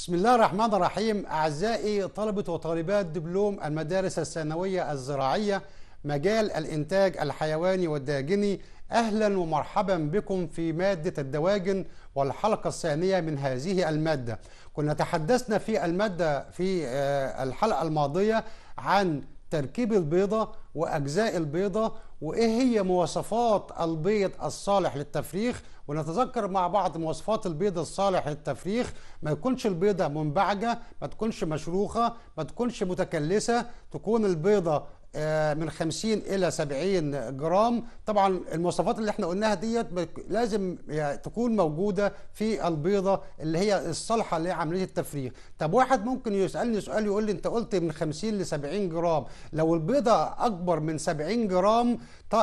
بسم الله الرحمن الرحيم أعزائي طلبة وطالبات دبلوم المدارس الثانوية الزراعية مجال الإنتاج الحيواني والداجني أهلا ومرحبا بكم في مادة الدواجن والحلقة الثانية من هذه المادة كنا تحدثنا في المادة في آه، الحلقة الماضية عن تركيب البيضة واجزاء البيضه وايه هي مواصفات البيض الصالح للتفريخ ونتذكر مع بعض مواصفات البيض الصالح للتفريخ ما يكونش البيضه منبعجه ما تكونش مشروخه ما تكونش متكلسه تكون البيضه آه، من 50 الى 70 جرام طبعا المواصفات اللي احنا قلناها ديت لازم تكون موجوده في البيضه اللي هي الصالحه لعمليه التفريغ طب واحد ممكن يسالني سؤال يقول لي انت قلت من 50 ل 70 جرام لو البيضه اكبر من 70 جرام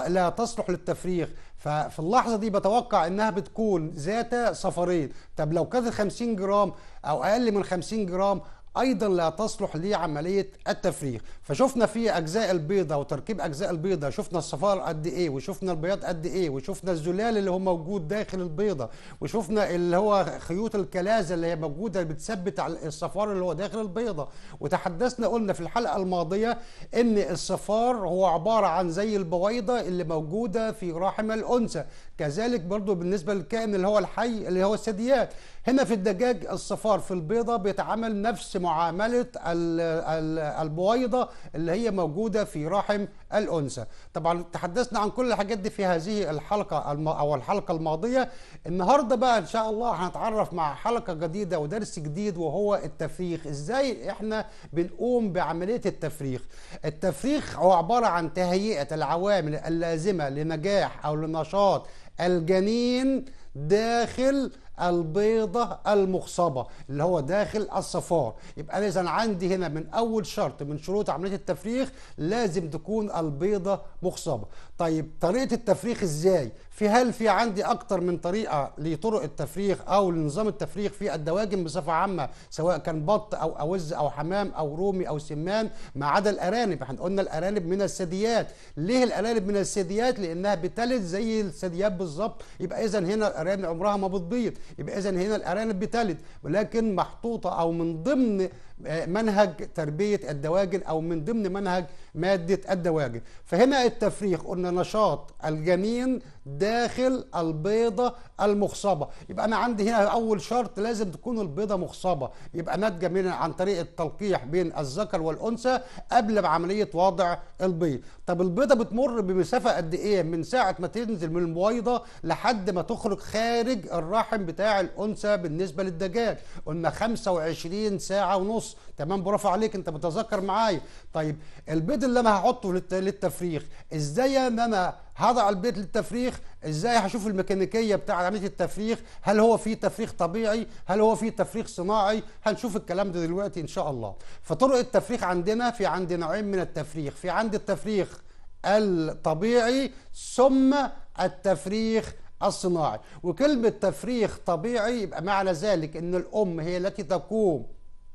لا تصلح للتفريغ ففي اللحظه دي بتوقع انها بتكون ذات صفرين طب لو كانت 50 جرام او اقل من 50 جرام ايضا لا تصلح لعمليه التفريغ فشفنا في اجزاء البيضه وتركيب اجزاء البيضه شفنا الصفار قد ايه وشفنا البياض قد ايه وشفنا الزلال اللي هو موجود داخل البيضه وشفنا اللي هو خيوط الكلازه اللي هي موجوده بتثبت على الصفار اللي هو داخل البيضه وتحدثنا قلنا في الحلقه الماضيه ان الصفار هو عباره عن زي البويضه اللي موجوده في رحم الانثى كذلك برضو بالنسبة للكائن اللي هو الحي اللي هو الثدييات هنا في الدجاج الصفار في البيضة بيتعامل نفس معاملة البويضة اللي هي موجودة في رحم الأنثى طبعا تحدثنا عن كل الحاجات دي في هذه الحلقة أو الحلقة الماضية النهاردة بقى إن شاء الله هنتعرف مع حلقة جديدة ودرس جديد وهو التفريخ إزاي إحنا بنقوم بعملية التفريخ التفريخ هو عبارة عن تهيئة العوامل اللازمة لنجاح أو لنشاط الجنين داخل البيضة المخصبة اللي هو داخل الصفار يبقى إذا عندي هنا من أول شرط من شروط عملية التفريخ لازم تكون البيضة مخصبة طيب طريقة التفريخ إزاي في هل في عندي اكتر من طريقه لطرق التفريخ او لنظام التفريخ في الدواجن بصفه عامه سواء كان بط او اوز او حمام او رومي او سمان ما عدا الارانب احنا قلنا الارانب من الثدييات ليه الارانب من الثدييات لانها بتلد زي الثدييات بالظبط يبقى اذا هنا الارانب عمرها ما بتبيض يبقى اذا هنا الارانب بتلد ولكن محطوطه او من ضمن منهج تربية الدواجن أو من ضمن منهج مادة الدواجن فهنا التفريخ قلنا نشاط الجنين داخل البيضة المخصبة يبقى أنا عندي هنا أول شرط لازم تكون البيضة مخصبة يبقى ناتجة من عن طريق التلقيح بين الذكر والأنثى قبل عملية وضع البيض طب البيضة بتمر بمسافة قد إيه من ساعة ما تنزل من البويضة لحد ما تخرج خارج الرحم بتاع الأنثى بالنسبة للدجاج قلنا 25 ساعة ونص ونص تمام برافو عليك انت بتذكر معايا طيب البيض اللي انا هحطه للتفريخ ازاي ان انا هضع البيض للتفريخ ازاي هشوف الميكانيكيه بتاع عمليه التفريخ هل هو في تفريخ طبيعي هل هو في تفريخ صناعي هنشوف الكلام ده دلوقتي ان شاء الله فطرق التفريخ عندنا في عندي نوعين من التفريخ في عندي التفريخ الطبيعي ثم التفريخ الصناعي وكلمة تفريخ طبيعي يبقى معنى ذلك أن الأم هي التي تقوم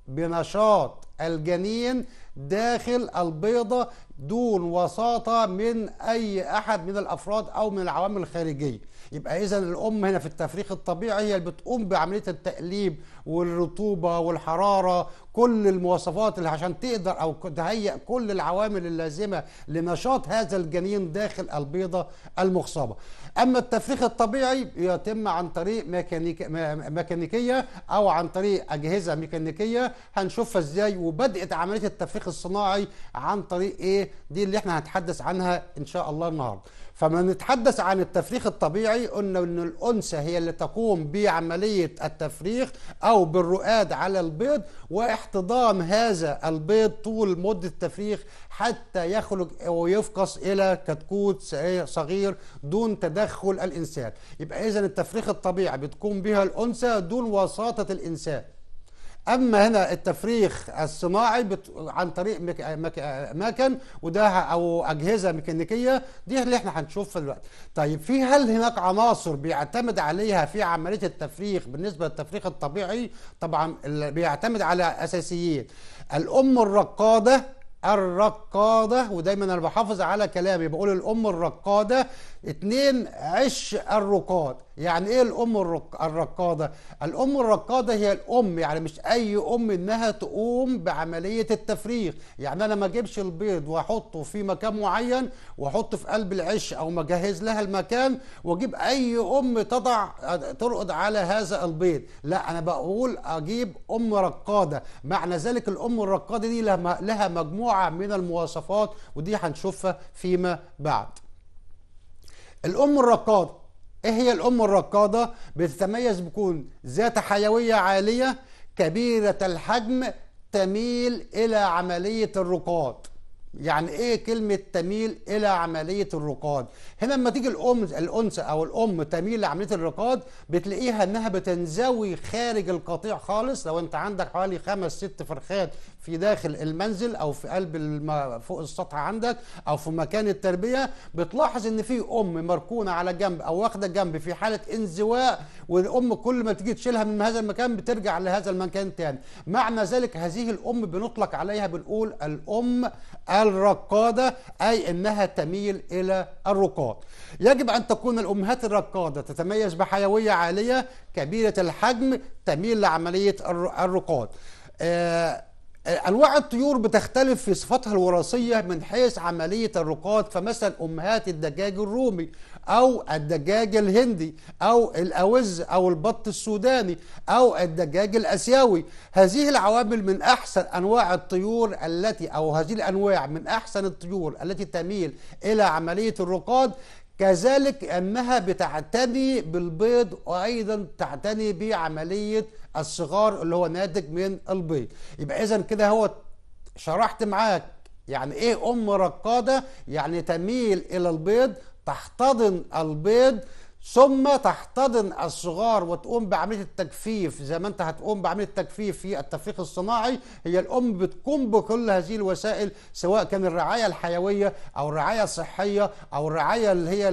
بنشاط الجنين داخل البيضة دون وساطة من أي أحد من الأفراد أو من العوامل الخارجية يبقى إذا الأم هنا في التفريخ الطبيعي هي اللي بتقوم بعملية التقليب والرطوبة والحرارة كل المواصفات اللي عشان تقدر أو تهيئ كل العوامل اللازمة لنشاط هذا الجنين داخل البيضة المخصبة اما التفريخ الطبيعي يتم عن طريق ميكانيك... ميكانيكيه او عن طريق اجهزه ميكانيكيه هنشوفها ازاي وبدات عمليه التفريخ الصناعي عن طريق ايه دي اللي احنا هنتحدث عنها ان شاء الله النهارده فما نتحدث عن التفريخ الطبيعي قلنا ان الانثى هي اللي تقوم بعمليه التفريخ او بالرؤاد على البيض واحتضان هذا البيض طول مده التفريخ حتى يخرج أو إلى كتكوت صغير دون تدخل الإنسان يبقى إذا التفريخ الطبيعي بتقوم بها الأنثى دون وساطة الإنسان اما هنا التفريخ الصناعي بت... عن طريق مك... مك... مكن وده او اجهزه ميكانيكيه دي اللي احنا هنشوفها دلوقتي طيب في هل هناك عناصر بيعتمد عليها في عمليه التفريخ بالنسبه للتفريخ الطبيعي طبعا بيعتمد على اساسيين الام الرقاده الرقادة ودايما أنا بحافظ على كلامي بقول الأم الرقادة اتنين عش الرقاد يعني إيه الأم الرقادة؟ الأم الرقادة هي الأم يعني مش أي أم إنها تقوم بعملية التفريغ يعني أنا ما أجيبش البيض وأحطه في مكان معين وأحطه في قلب العش أو ما أجهز لها المكان وأجيب أي أم تضع ترقد على هذا البيض لا أنا بقول أجيب أم رقادة معنى ذلك الأم الرقادة دي لها مجموعة مجموعة من المواصفات ودي هنشوفها فيما بعد الأم الرقاده ايه هي الام الرقاده بتتميز بكون ذات حيويه عاليه كبيره الحجم تميل الى عمليه الرقاد يعني ايه كلمه تميل الى عمليه الرقاد هنا لما تيجي الام الانثى او الام تميل لعمليه الرقاد بتلاقيها انها بتنزوي خارج القطيع خالص لو انت عندك حوالي خمس ست فرخات في داخل المنزل او في قلب الم... فوق السطح عندك او في مكان التربيه بتلاحظ ان في ام مركونه على جنب او واخده جنب في حاله انزواء والام كل ما تيجي تشيلها من هذا المكان بترجع لهذا المكان تاني معنى ذلك هذه الام بنطلق عليها بنقول الام الرقاده اي انها تميل الى الرقاد يجب ان تكون الامهات الرقاده تتميز بحيويه عاليه كبيره الحجم تميل لعمليه الرقاد آه انواع الطيور بتختلف في صفاتها الوراثيه من حيث عمليه الرقاد فمثلا امهات الدجاج الرومي او الدجاج الهندي او الاوز او البط السوداني او الدجاج الاسيوي هذه العوامل من احسن انواع الطيور التي او هذه الانواع من احسن الطيور التي تميل الى عمليه الرقاد كذلك أنها بتعتني بالبيض وأيضا تعتني بعملية الصغار اللي هو ناتج من البيض يبقى إذا كده هو شرحت معاك يعني إيه أم رقادة يعني تميل إلى البيض تحتضن البيض ثم تحتضن الصغار وتقوم بعمليه التجفيف زي ما انت هتقوم بعمليه التجفيف في التفريق الصناعي هي الام بتقوم بكل هذه الوسائل سواء كان الرعايه الحيويه او الرعايه الصحيه او الرعايه اللي هي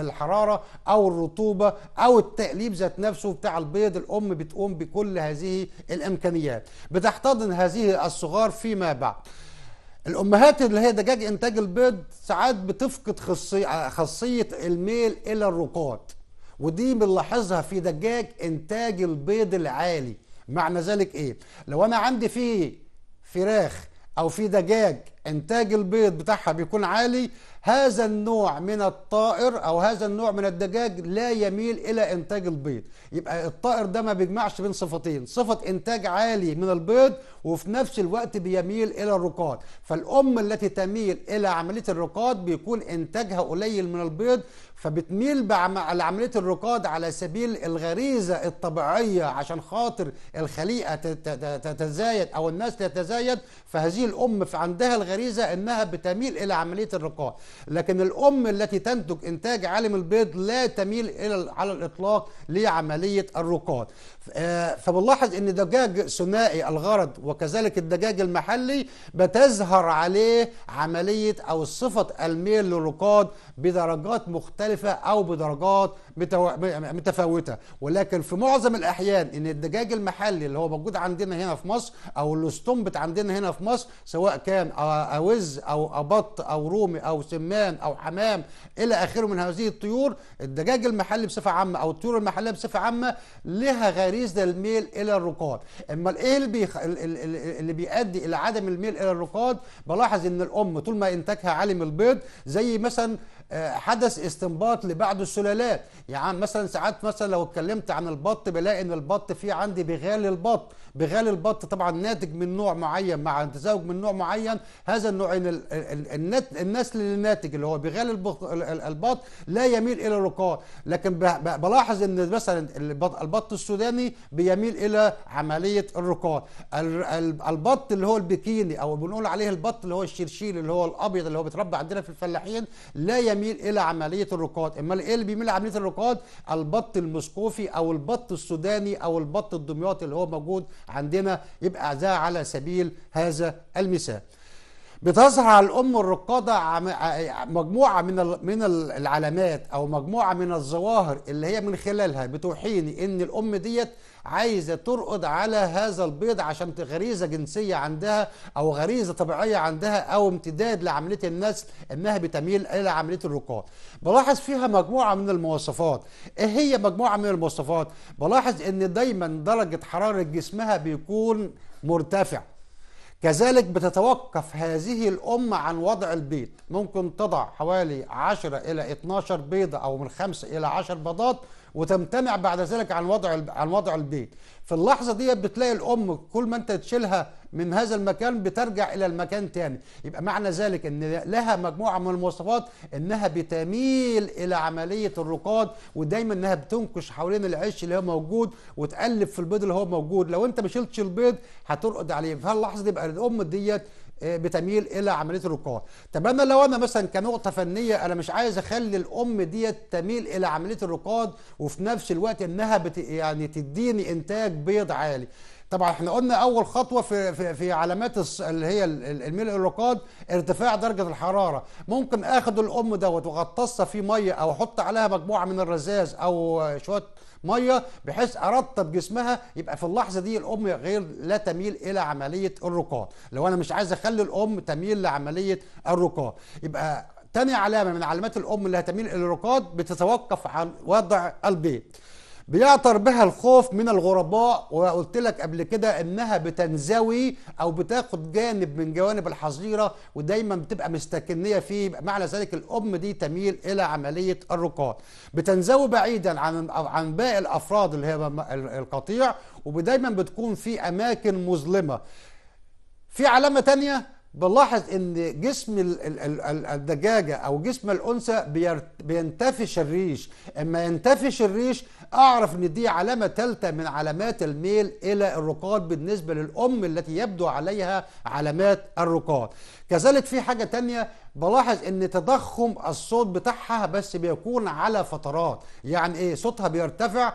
الحراره او الرطوبه او التقليب ذات نفسه بتاع البيض الام بتقوم بكل هذه الامكانيات بتحتضن هذه الصغار فيما بعد الامهات اللي هي دجاج انتاج البيض ساعات بتفقد خاصيه الميل الى الرقاق ودي بنلاحظها في دجاج انتاج البيض العالي معنى ذلك ايه لو انا عندي فيه فراخ او في دجاج انتاج البيض بتاعها بيكون عالي هذا النوع من الطائر او هذا النوع من الدجاج لا يميل الى انتاج البيض يبقى الطائر ده ما بيجمعش بين صفتين صفه انتاج عالي من البيض وفي نفس الوقت بيميل الى الرقاد فالام التي تميل الى عمليه الرقاد بيكون انتاجها قليل من البيض فبتميل لعمليه الرقاد على سبيل الغريزه الطبيعيه عشان خاطر الخليقه تتزايد او الناس تتزايد فهذه الام عندها الغريزه انها بتميل الى عمليه الرقاد لكن الأم التي تنتج إنتاج عالم البيض لا تميل إلى على الإطلاق لعملية الرقاد آه، فبنلاحظ إن دجاج ثنائي الغرض وكذلك الدجاج المحلي بتظهر عليه عملية أو صفة الميل للرقاد بدرجات مختلفة أو بدرجات متفاوتة ولكن في معظم الأحيان إن الدجاج المحلي اللي هو موجود عندنا هنا في مصر أو اللي استنبت عندنا هنا في مصر سواء كان أوز أو أبط أو رومي أو سم حمان او حمام الى اخره من هذه الطيور الدجاج المحلي بصفه عامه او الطيور المحليه بصفه عامه لها غريزه الميل الى الرقاد اما ايه اللي, بيخ... اللي بيؤدي الى عدم الميل الى الرقاد بلاحظ ان الام طول ما انتاجها عالي من البيض زي مثلا حدث استنباط لبعض السلالات يعني مثلا ساعات مثلا لو اتكلمت عن البط بلاقي ان البط في عندي بغال البط بغال البط طبعا ناتج من نوع معين مع تزاوج من نوع معين هذا النوع النسل الناتج اللي هو بغال البط لا يميل الى الرقاق لكن بلاحظ ان مثلا البط السوداني بيميل الى عمليه الرقاق البط اللي هو البكيني او بنقول عليه البط اللي هو الشرشيل اللي هو الابيض اللي هو بيتربى عندنا في الفلاحين لا يميل يميل الى عمليه الرقاد امال ايه اللي بيميل لعمليه الرقاد البط المسقوفي او البط السوداني او البط الدمياطي اللي هو موجود عندنا يبقى ده على سبيل هذا المثال بتظهر على الام الرقاده مجموعه من من العلامات او مجموعه من الظواهر اللي هي من خلالها بتوحيني ان الام ديت عايزه ترقد على هذا البيض عشان غريزه جنسيه عندها او غريزه طبيعيه عندها او امتداد لعمليه النسل انها بتميل الى عمليه الرقاد. بلاحظ فيها مجموعه من المواصفات، ايه هي مجموعه من المواصفات؟ بلاحظ ان دايما درجه حراره جسمها بيكون مرتفع. كذلك بتتوقف هذه الام عن وضع البيض ممكن تضع حوالي 10 إلى 12 بيضة أو من 5 إلى 10 بيضات وتمتنع بعد ذلك عن وضع عن وضع البيت في اللحظه دي بتلاقي الام كل ما انت تشيلها من هذا المكان بترجع الى المكان تاني يبقى معنى ذلك ان لها مجموعه من المواصفات انها بتميل الى عمليه الرقاد ودايما انها بتنكش حوالين العش اللي هو موجود وتقلب في البيض اللي هو موجود لو انت ما شلتش البيض هترقد عليه اللحظه دي يبقى الام ديت إيه، بتميل الى عمليه الوقايه طب انا لو انا مثلا كنقطه فنيه انا مش عايز اخلي الام ديت تميل الى عمليه الرقاد وفي نفس الوقت انها بت يعني تديني انتاج بيض عالي طبعا احنا قلنا اول خطوه في في, في علامات اللي هي الميل الرقاد ارتفاع درجه الحراره ممكن اخد الام دوت واغطسها فيه ميه او احط عليها مجموعه من الرذاذ او شويه ميه بحيث ارطب جسمها يبقى في اللحظه دي الام غير لا تميل الى عمليه الرقاد لو انا مش عايز اخلي الام تميل لعمليه الرقاد يبقى تاني علامه من علامات الام اللي هتميل الى الرقاد بتتوقف عن وضع البيض بيعطر بها الخوف من الغرباء وقلت لك قبل كده انها بتنزوي او بتاخد جانب من جوانب الحظيره ودايما بتبقى مستكنيه فيه معنى ذلك الام دي تميل الى عمليه الرقاد بتنزوي بعيدا عن عن باقي الافراد اللي هي القطيع ودايما بتكون في اماكن مظلمه في علامه تانية بنلاحظ ان جسم الدجاجه او جسم الانثى بينتفش الريش اما ينتفش الريش اعرف ان دي علامه ثالثه من علامات الميل الى الرقاد بالنسبه للام التي يبدو عليها علامات الرقاد كذلك في حاجه تانية بلاحظ ان تضخم الصوت بتاعها بس بيكون على فترات يعني ايه صوتها بيرتفع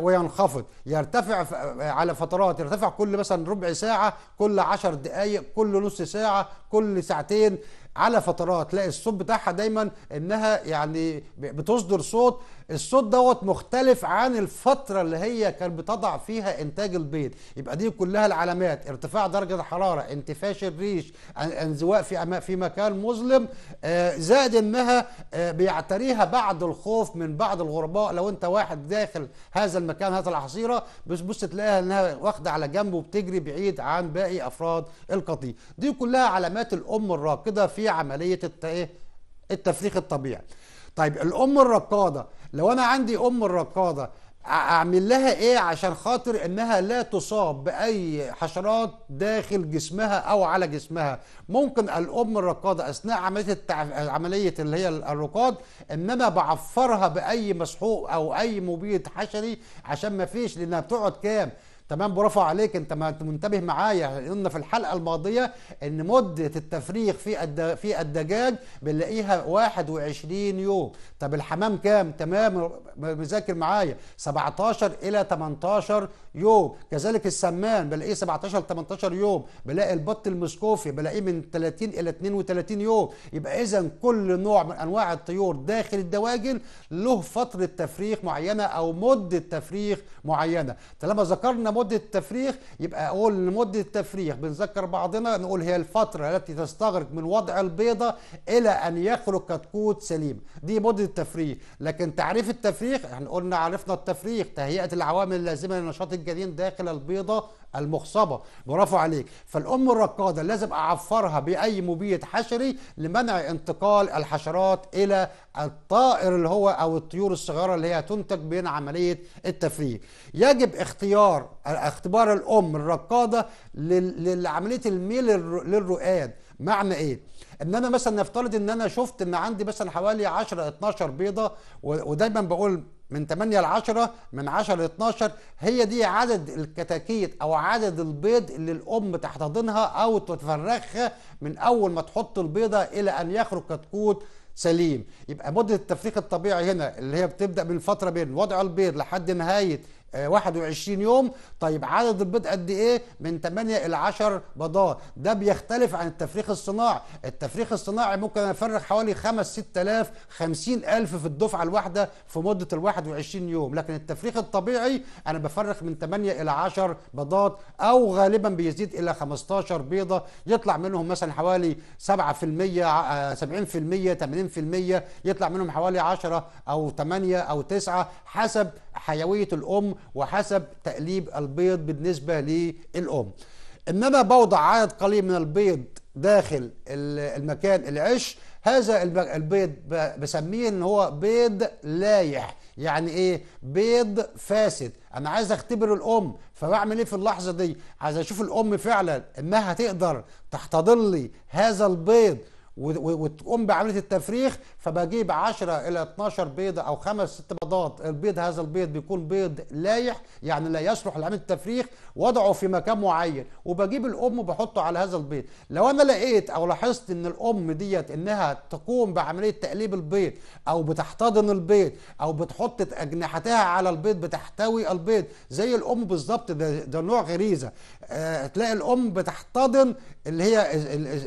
وينخفض يرتفع على فترات يرتفع كل مثلا ربع ساعة كل عشر دقايق كل نص ساعة كل ساعتين على فترات تلاقي الصوت بتاعها دايما انها يعني بتصدر صوت الصوت دوت مختلف عن الفترة اللي هي كانت بتضع فيها إنتاج البيض يبقى دي كلها العلامات ارتفاع درجة الحرارة انتفاش الريش انزواء في في مكان مظلم آه، زائد إنها آه، بيعتريها بعض الخوف من بعض الغرباء لو أنت واحد داخل هذا المكان هذا الحصيرة بس بص تلاقيها إنها واخدة على جنب وبتجري بعيد عن باقي أفراد القطيع دي كلها علامات الأم الراقدة في عملية إيه؟ التفريخ الطبيعي طيب الام الرقاده لو انا عندي ام الرقاده اعمل لها ايه عشان خاطر انها لا تصاب باي حشرات داخل جسمها او على جسمها ممكن الام الرقاده اثناء عمليه التعف... عمليه اللي هي الرقاد ان انا بعفرها باي مسحوق او اي مبيد حشري عشان ما فيش لانها بتقعد كام تمام برافو عليك انت ما انت منتبه معايا قلنا في الحلقه الماضيه ان مده التفريغ في الد... في الدجاج بنلاقيها 21 يوم طب الحمام كام تمام مذاكر معايا 17 الى 18 يوم كذلك السمان بلاقيه 17 18 يوم بلاقي البط المسكوفي بلاقيه من 30 الى 32 يوم يبقى اذا كل نوع من انواع الطيور داخل الدواجن له فتره تفريخ معينه او مده تفريخ معينه طالما ذكرنا مده التفريغ يبقى اقول ان مده التفريغ بنذكر بعضنا نقول هي الفتره التي تستغرق من وضع البيضه الى ان يخرج كتكوت سليم دي مده التفريغ لكن تعريف التفريغ احنا قلنا عرفنا التفريغ تهيئه العوامل اللازمه لنشاط الجنين داخل البيضه المخصبه برافو عليك فالام الرقاده لازم اعفرها باي مبيد حشري لمنع انتقال الحشرات الى الطائر اللي هو او الطيور الصغيره اللي هي تنتج بين عمليه التفريغ يجب اختيار اختبار الام الرقاده لعمليه الميل للرؤاد معنى ايه ان انا مثلا نفترض ان انا شفت ان عندي مثلا حوالي 10 12 بيضه ودايما بقول من 8 ل 10 من 10 ل 12 هي دي عدد الكتاكيت او عدد البيض اللي الام تحتضنها او تفرخها من اول ما تحط البيضه الى ان يخرج كتكوت سليم يبقى مده التفريخ الطبيعي هنا اللي هي بتبدا من فتره بين وضع البيض لحد نهايه 21 آه، يوم طيب عدد البيض قد ايه من 8 الى 10 بيضات ده بيختلف عن التفريخ الصناعي التفريخ الصناعي ممكن افرخ حوالي 5 6000 50000 في الدفعه الواحده في مده ال 21 يوم لكن التفريخ الطبيعي انا بفرخ من 8 الى 10 بيضات او غالبا بيزيد الى 15 بيضه يطلع منهم مثلا حوالي 7% 70% 80% يطلع منهم حوالي 10 او 8 او 9 حسب حيويه الام وحسب تقليب البيض بالنسبه للام ان انا بوضع عدد قليل من البيض داخل المكان العش هذا البيض بسميه ان هو بيض لايح يعني ايه بيض فاسد انا عايز اختبر الام فبعمل ايه في اللحظه دي عايز اشوف الام فعلا انها هتقدر تحتضن لي هذا البيض وتقوم بعمليه التفريخ فبجيب 10 الى 12 بيضه او خمس ست بيضات البيض هذا البيض بيكون بيض لايح يعني لا يصلح لعمل التفريخ وضعه في مكان معين وبجيب الام وبحطه على هذا البيض لو انا لقيت او لاحظت ان الام ديت انها تقوم بعمليه تقليب البيض او بتحتضن البيض او بتحط اجنحتها على البيض بتحتوي البيض زي الام بالظبط ده, ده نوع غريزه أه تلاقي الام بتحتضن اللي هي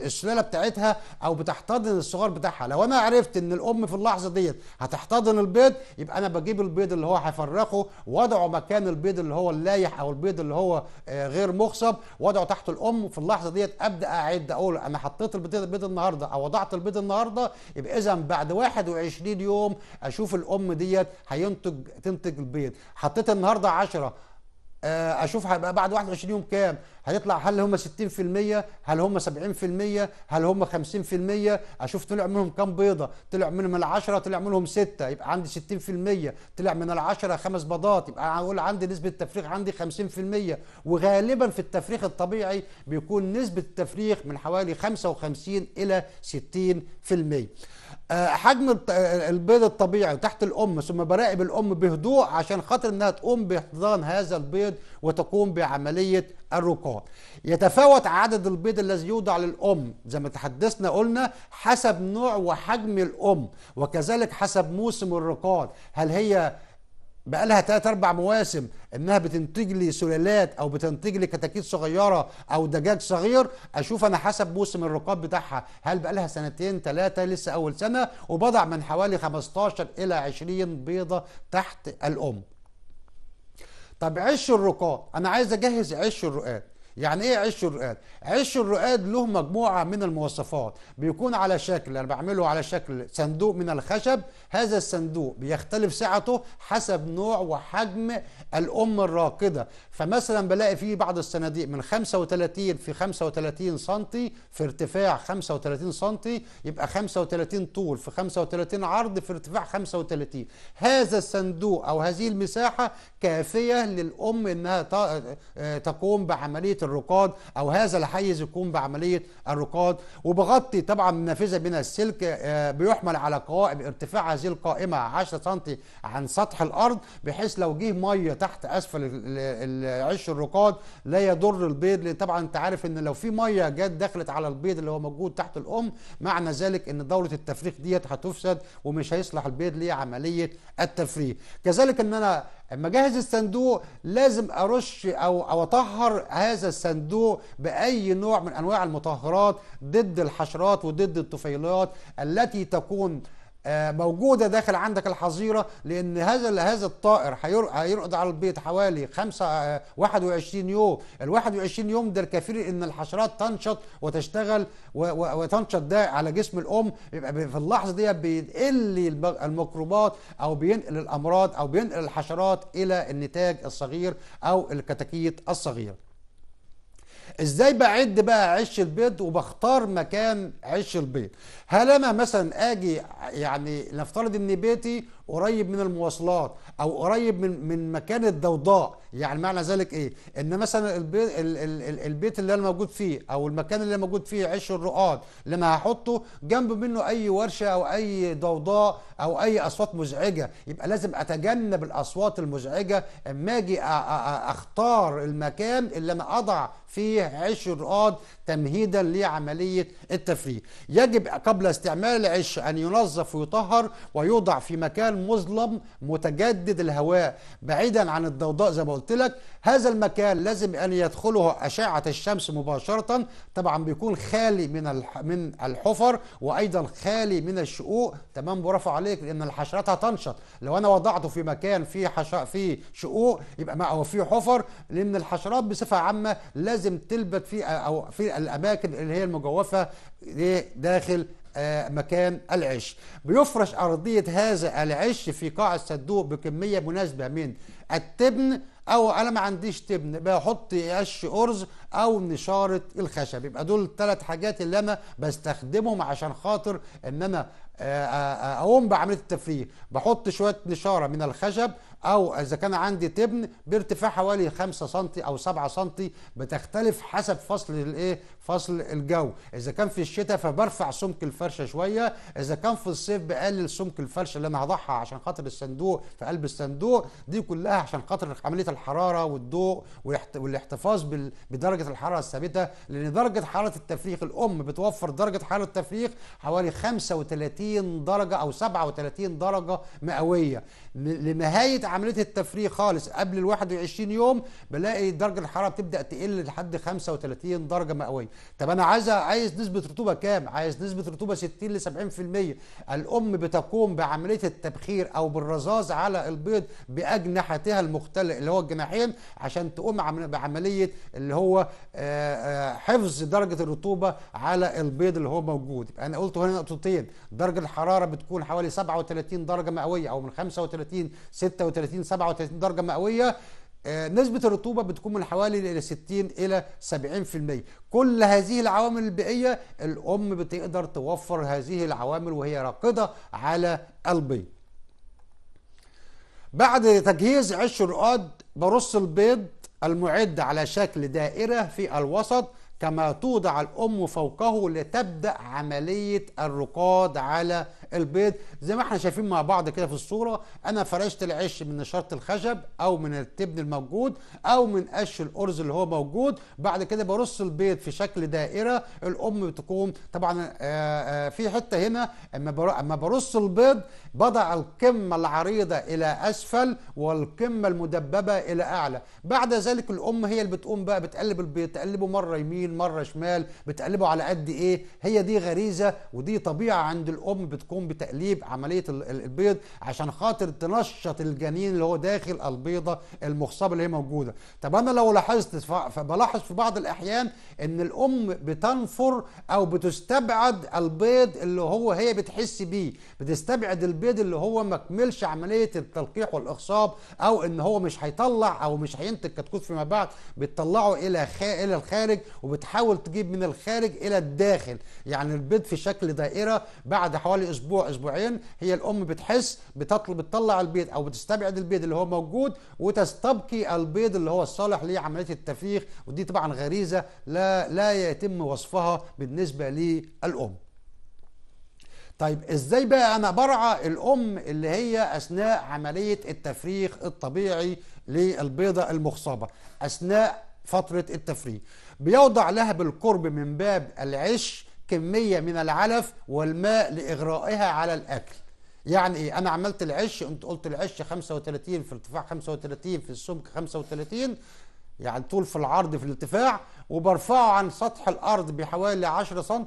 السلاله بتاعتها او بتحتضن الصغار بتاعها لو انا عرفت ان الام في اللحظه ديت هتحتضن البيض يبقى انا بجيب البيض اللي هو هيفرخه وضعه مكان البيض اللي هو اللايح او البيض اللي هو آه، غير مخصب وضعه تحت الام في اللحظه ديت ابدا اعد اقول انا حطيت البيض النهارده او وضعت البيض النهارده يبقى اذا بعد 21 يوم اشوف الام ديت هينتج تنتج البيض حطيت النهارده 10 آه، اشوف هيبقى بعد 21 يوم كام هيطلع هل هم 60% هل هم 70% هل هم 50% اشوف طلع منهم كام بيضه طلع منهم ال10 طلع منهم 6 يبقى عندي 60% طلع من ال10 خمس بيضات يبقى اقول عندي نسبه تفريخ عندي 50% وغالبا في التفريخ الطبيعي بيكون نسبه التفريخ من حوالي 55 الى 60% آه، حجم آه، البيض الطبيعي تحت الام ثم براقب الام بهدوء عشان خاطر انها تقوم باحتضان هذا البيض وتقوم بعمليه الركود يتفاوت عدد البيض الذي يوضع للام زي ما تحدثنا قلنا حسب نوع وحجم الام وكذلك حسب موسم الركود هل هي بقى لها ثلاث اربع مواسم انها بتنتج لي سلالات او بتنتج لي كتاكيت صغيره او دجاج صغير اشوف انا حسب موسم الرقاب بتاعها هل بقى لها سنتين ثلاثه لسه اول سنه وبضع من حوالي 15 الى 20 بيضه تحت الام طب عش الرقاب انا عايز اجهز عش الرقاب يعني ايه عش الرقاد عش الرقاد له مجموعه من المواصفات بيكون على شكل انا بعمله على شكل صندوق من الخشب هذا الصندوق بيختلف سعته حسب نوع وحجم الام الراقده فمثلا بلاقي فيه بعض الصناديق من 35 في 35 سم في ارتفاع 35 سم يبقى 35 طول في 35 عرض في ارتفاع 35 هذا الصندوق او هذه المساحه كافيه للام انها آه، تقوم بعمليه الرقاد او هذا الحيز يكون بعمليه الرقاد وبغطي طبعا نافذه من السلك آه، بيحمل على قوائم ارتفاع هذه القائمه 10 سم عن سطح الارض بحيث لو جه ميه تحت اسفل عش الرقاد لا يضر البيض لان طبعا انت عارف ان لو في ميه جت دخلت على البيض اللي هو موجود تحت الام معنى ذلك ان دوره التفريخ ديت هتفسد ومش هيصلح البيض لعمليه التفريخ كذلك ان انا اما جهز الصندوق لازم ارش او او اطهر هذا الصندوق باي نوع من انواع المطهرات ضد الحشرات وضد الطفيليات التي تكون آه، موجوده داخل عندك الحظيره لان هذا هذا الطائر هيرقد على البيض حوالي 5 21 آه، يوم ال 21 يوم ده الكفيل ان الحشرات تنشط وتشتغل وتنشط ده على جسم الام يبقى في اللحظه دي بينقل الميكروبات او بينقل الامراض او بينقل الحشرات الى النتاج الصغير او الكتاكيت الصغير ازاي بعد بقى عش البيض وبختار مكان عش البيض هل انا مثلا اجي يعني نفترض ان بيتي قريب من المواصلات او قريب من من مكان الضوضاء يعني معنى ذلك ايه ان مثلا البيت, البيت اللي انا موجود فيه او المكان اللي انا موجود فيه عش الرقاد لما هحطه جنب منه اي ورشه او اي ضوضاء او اي اصوات مزعجه يبقى لازم اتجنب الاصوات المزعجه اما اجي اختار المكان اللي انا اضع فيه عش الرقاد تمهيدا لعمليه التفريغ يجب قبل استعمال العش ان ينظف ويطهر ويوضع في مكان مظلم متجدد يجدد الهواء بعيدا عن الضوضاء زي ما قلت لك هذا المكان لازم ان يدخله اشعه الشمس مباشره طبعا بيكون خالي من من الحفر وايضا خالي من الشقوق تمام برافو عليك لان الحشرات هتنشط لو انا وضعته في مكان فيه حشا فيه شقوق يبقى او فيه حفر لان الحشرات بصفه عامه لازم تلبت في او في الاماكن اللي هي المجوفه داخل آه، مكان العش بيفرش أرضية هذا العش في قاع الصندوق بكمية مناسبة من التبن أو أنا ما عنديش تبن بحط قش أرز أو نشارة الخشب يبقى دول الثلاث حاجات اللي أنا بستخدمهم عشان خاطر إن أنا آه، آه، أقوم بعملية التفريغ بحط شوية نشارة من الخشب او اذا كان عندي تبن بارتفاع حوالي 5 سم او 7 سم بتختلف حسب فصل الايه فصل الجو اذا كان في الشتاء فبرفع سمك الفرشه شويه اذا كان في الصيف بقلل سمك الفرشه اللي انا هضعها عشان خاطر الصندوق في قلب الصندوق دي كلها عشان خاطر عمليه الحراره والضوء والاحتفاظ بدرجه الحراره الثابته لان درجه حراره التفريخ الام بتوفر درجه حراره التفريخ حوالي 35 درجه او 37 درجه مئويه لنهايه عمليه التفريخ خالص قبل ال 21 يوم بلاقي درجه الحراره بتبدا تقل لحد 35 درجه مئويه طب انا عايز عايز نسبه رطوبه كام عايز نسبه رطوبه 60 ل 70% الام بتقوم بعمليه التبخير او بالرزاز على البيض باجنحتها المختلفه اللي هو الجناحين عشان تقوم بعمليه اللي هو آه، آه، حفظ درجه الرطوبه على البيض اللي هو موجود انا قلت هنا نقطتين درجه الحراره بتكون حوالي 37 درجه مئويه او من 35 36 37 درجه مئويه آه، نسبة الرطوبة بتكون من حوالي إلى 60 إلى 70% كل هذه العوامل البيئية الأم بتقدر توفر هذه العوامل وهي راقدة على البيض بعد تجهيز عش الرقاد برص البيض المعد على شكل دائرة في الوسط كما توضع الأم فوقه لتبدأ عملية الرقاد على البيض زي ما احنا شايفين مع بعض كده في الصوره انا فرشت العش من نشاره الخشب او من التبن الموجود او من قش الارز اللي هو موجود بعد كده برص البيض في شكل دائره الام بتقوم طبعا آه، آه، في حته هنا اما برص البيض بضع القمه العريضه الى اسفل والقمه المدببه الى اعلى بعد ذلك الام هي اللي بتقوم بقى بتقلب البيض تقلبه مره يمين مره شمال بتقلبه على قد ايه هي دي غريزه ودي طبيعه عند الام بتقوم تقوم بتقليب عمليه البيض عشان خاطر تنشط الجنين اللي هو داخل البيضه المخصبه اللي هي موجوده طب انا لو لاحظت فبلاحظ في بعض الاحيان ان الام بتنفر او بتستبعد البيض اللي هو هي بتحس بيه بتستبعد البيض اللي هو ما كملش عمليه التلقيح والاخصاب او ان هو مش هيطلع او مش هينتج كتكوت فيما بعد بتطلعه الى خ... الى الخارج وبتحاول تجيب من الخارج الى الداخل يعني البيض في شكل دائره بعد حوالي اسبوع اسبوع اسبوعين هي الام بتحس بتطلب بتطلع البيض او بتستبعد البيض اللي هو موجود وتستبقي البيض اللي هو الصالح لعمليه التفيخ ودي طبعا غريزه لا لا يتم وصفها بالنسبه للام طيب ازاي بقى انا برعى الام اللي هي اثناء عمليه التفريخ الطبيعي للبيضه المخصبه اثناء فتره التفريخ بيوضع لها بالقرب من باب العش كمية من العلف والماء لإغرائها على الأكل يعني ايه انا عملت العش انت قلت العش 35 في ارتفاع 35 في السمك 35 يعني طول في العرض في الارتفاع وبرفعه عن سطح الارض بحوالي 10 سم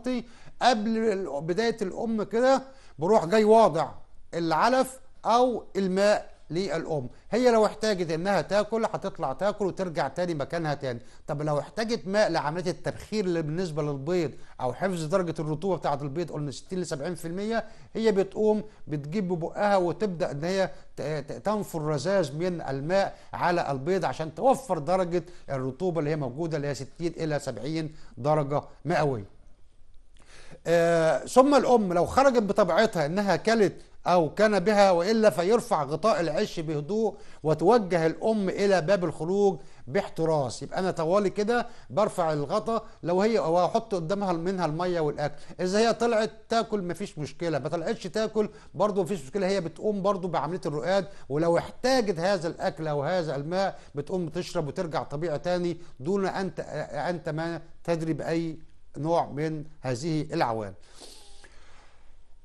قبل بدايه الام كده بروح جاي واضع العلف او الماء للأم هي لو احتاجت إنها تاكل هتطلع تاكل وترجع تاني مكانها تاني طب لو احتاجت ماء لعملية التبخير اللي بالنسبة للبيض أو حفظ درجة الرطوبة بتاعة البيض قلنا 60 ل 70% هي بتقوم بتجيب ببقها وتبدأ إن هي تنفر رذاذ من الماء على البيض عشان توفر درجة الرطوبة اللي هي موجودة اللي هي 60 إلى 70 درجة مئوية آه ثم الام لو خرجت بطبيعتها انها كلت أو كان بها وإلا فيرفع غطاء العش بهدوء وتوجه الأم إلى باب الخروج باحتراس يبقى أنا طوالي كده برفع الغطاء لو هي وأحط قدامها منها المية والأكل إذا هي طلعت تاكل مفيش مشكلة ما طلعتش تاكل برضه مفيش مشكلة هي بتقوم برضه بعملية الرقاد ولو احتاجت هذا الأكل أو هذا الماء بتقوم تشرب وترجع طبيعي تاني دون أن أنت ما تدري بأي نوع من هذه العوامل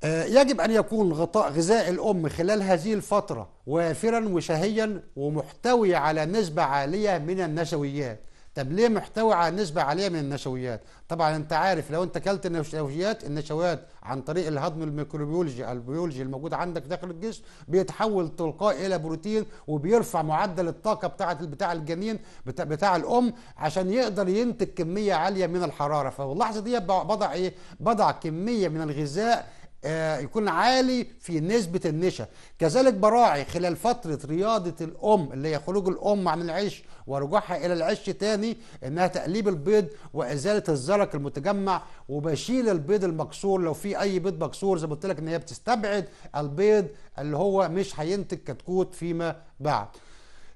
آه، يجب أن يكون غطاء غذاء الأم خلال هذه الفترة وافرا وشهيا ومحتوي على نسبة عالية من النشويات طب ليه محتوي على نسبة عالية من النشويات؟ طبعا انت عارف لو انت كلت النشويات النشويات عن طريق الهضم الميكروبيولوجي البيولوجي الموجود عندك داخل الجسم بيتحول تلقائي الى بروتين وبيرفع معدل الطاقة بتاعة بتاع الجنين بتاع, بتاع الام عشان يقدر ينتج كمية عالية من الحرارة فاللحظة دي بضع ايه؟ بضع كمية من الغذاء آه، يكون عالي في نسبة النشا كذلك براعي خلال فترة رياضة الأم اللي هي خروج الأم عن العش ورجوعها إلى العش تاني إنها تقليب البيض وإزالة الزرق المتجمع وبشيل البيض المكسور لو في أي بيض مكسور زي ما قلت لك إن هي بتستبعد البيض اللي هو مش هينتج كتكوت فيما بعد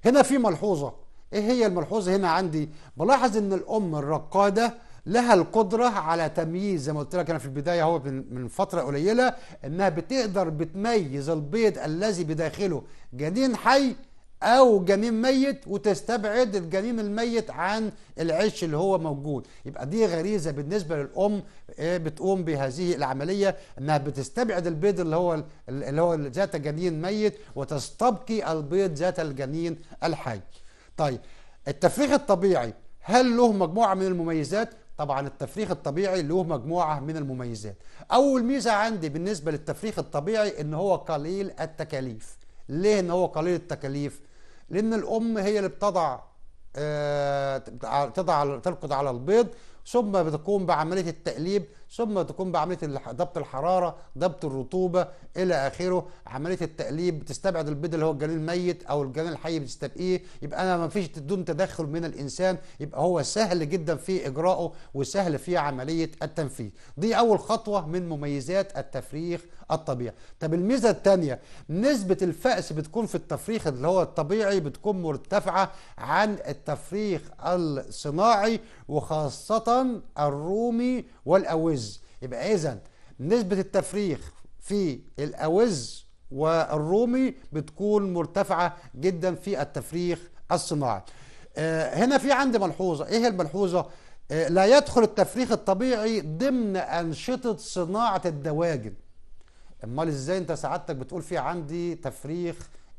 هنا في ملحوظة إيه هي الملحوظة هنا عندي بلاحظ إن الأم الرقادة لها القدرة على تمييز زي ما قلت لك أنا في البداية هو من فترة قليلة إنها بتقدر بتميز البيض الذي بداخله جنين حي أو جنين ميت وتستبعد الجنين الميت عن العش اللي هو موجود يبقى دي غريزة بالنسبة للأم إيه، بتقوم بهذه العملية إنها بتستبعد البيض اللي هو اللي هو ذات جنين ميت وتستبقي البيض ذات الجنين الحي طيب التفريغ الطبيعي هل له مجموعة من المميزات طبعا التفريخ الطبيعي له مجموعة من المميزات أول ميزة عندي بالنسبة للتفريخ الطبيعي إن هو قليل التكاليف ليه إن هو قليل التكاليف؟ لأن الأم هي اللي بتضع آه، تضع تركض على البيض ثم بتقوم بعملية التقليب ثم تقوم بعمليه ضبط الحراره ضبط الرطوبه الى اخره عمليه التقليب بتستبعد البيض اللي هو الجنين الميت او الجنين الحي بتستبقيه يبقى انا ما فيش دون تدخل من الانسان يبقى هو سهل جدا في اجراءه وسهل في عمليه التنفيذ دي اول خطوه من مميزات التفريخ الطبيعي طب الميزه الثانيه نسبه الفأس بتكون في التفريخ اللي هو الطبيعي بتكون مرتفعه عن التفريخ الصناعي وخاصه الرومي والاوز يبقى اذا نسبه التفريخ في الاوز والرومي بتكون مرتفعه جدا في التفريخ الصناعي آه، هنا في عندي ملحوظه ايه الملحوظه آه، لا يدخل التفريخ الطبيعي ضمن انشطه صناعه الدواجن امال ازاي انت سعادتك بتقول في عندي تفريخ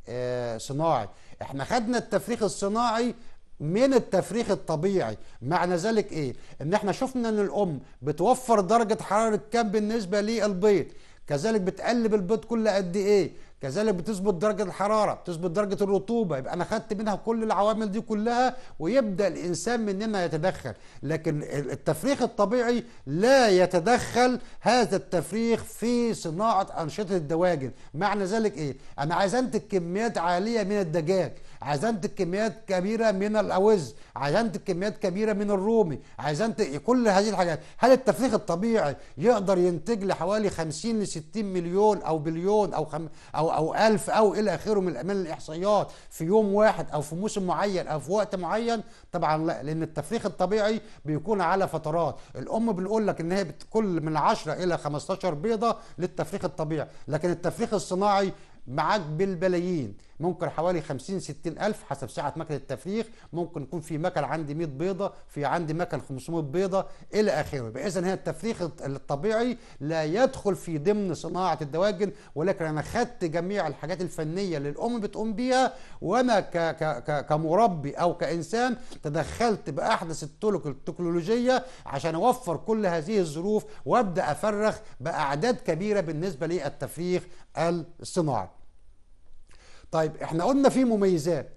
آه، صناعي احنا خدنا التفريخ الصناعي من التفريخ الطبيعي معنى ذلك ايه ان احنا شفنا ان الام بتوفر درجه حراره كام بالنسبه للبيض كذلك بتقلب البيض كل قد ايه كذلك بتثبت درجة الحرارة بتثبت درجة الرطوبة يبقى أنا خدت منها كل العوامل دي كلها ويبدأ الإنسان مننا يتدخل لكن التفريخ الطبيعي لا يتدخل هذا التفريخ في صناعة أنشطة الدواجن معنى ذلك إيه؟ أنا عايز أنتج كميات عالية من الدجاج عزمت كميات كبيره من الاوز عزمت كميات كبيره من الرومي عزمت كل هذه الحاجات هل التفريخ الطبيعي يقدر ينتج لي حوالي 50 ل 60 مليون او بليون او خم او او 1000 او الى اخره من من الاحصائيات في يوم واحد او في موسم معين او في وقت معين طبعا لا لان التفريخ الطبيعي بيكون على فترات الام بنقول لك ان هي كل من 10 الى 15 بيضه للتفريخ الطبيعي لكن التفريخ الصناعي معاك بالبلايين ممكن حوالي 50 60 ألف حسب سعة مكنة التفريخ ممكن يكون في مكن عندي 100 بيضة في عندي مكن 500 بيضة إلى آخره بحيث هي هنا الطبيعي لا يدخل في ضمن صناعة الدواجن ولكن أنا خدت جميع الحاجات الفنية اللي الأم بتقوم بيها وأنا ك ك ك كمربي أو كإنسان تدخلت بأحدث الطرق التكنولوجية عشان أوفر كل هذه الظروف وأبدأ افرخ بأعداد كبيرة بالنسبة للتفريخ الصناعي طيب احنا قلنا في مميزات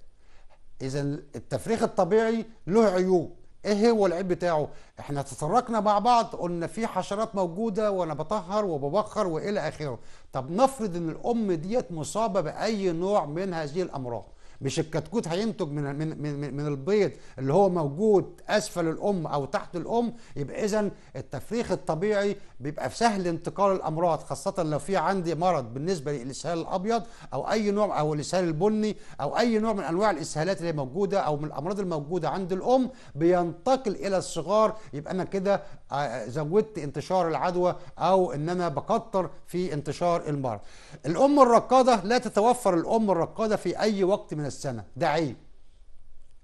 اذا التفريخ الطبيعي له عيوب ايه هو العيب بتاعه احنا تطرقنا مع بعض قلنا في حشرات موجوده وانا بطهر وببخر والى اخره طب نفرض ان الام ديت مصابه باي نوع من هذه الامراض مش الكتكوت هينتج من من من, من البيض اللي هو موجود اسفل الام او تحت الام يبقى اذا التفريخ الطبيعي بيبقى في سهل انتقال الامراض خاصه لو في عندي مرض بالنسبه للاسهال الابيض او اي نوع او الاسهال البني او اي نوع من انواع الاسهالات اللي موجوده او من الامراض الموجوده عند الام بينتقل الى الصغار يبقى انا كده آه، زودت انتشار العدوى او ان انا بكتر في انتشار المرض الام الرقاده لا تتوفر الام الرقاده في اي وقت من السنة ده عيب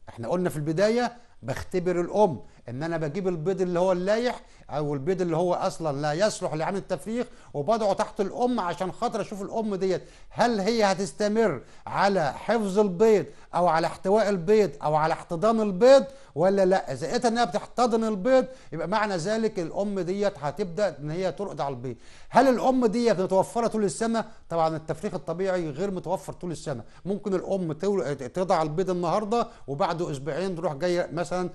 احنا قلنا في البداية بختبر الأم ان انا بجيب البيض اللي هو اللايح او البيض اللي هو اصلا لا يصلح لعمل التفريخ وبضعه تحت الام عشان خاطر اشوف الام ديت هل هي هتستمر على حفظ البيض او على احتواء البيض او على احتضان البيض ولا لا اذا لقيتها انها بتحتضن البيض يبقى معنى ذلك الام ديت هتبدا ان هي ترقد على البيض هل الام ديت متوفره طول السنه طبعا التفريخ الطبيعي غير متوفر طول السنه ممكن الام تضع البيض النهارده وبعد اسبوعين تروح جايه مثلا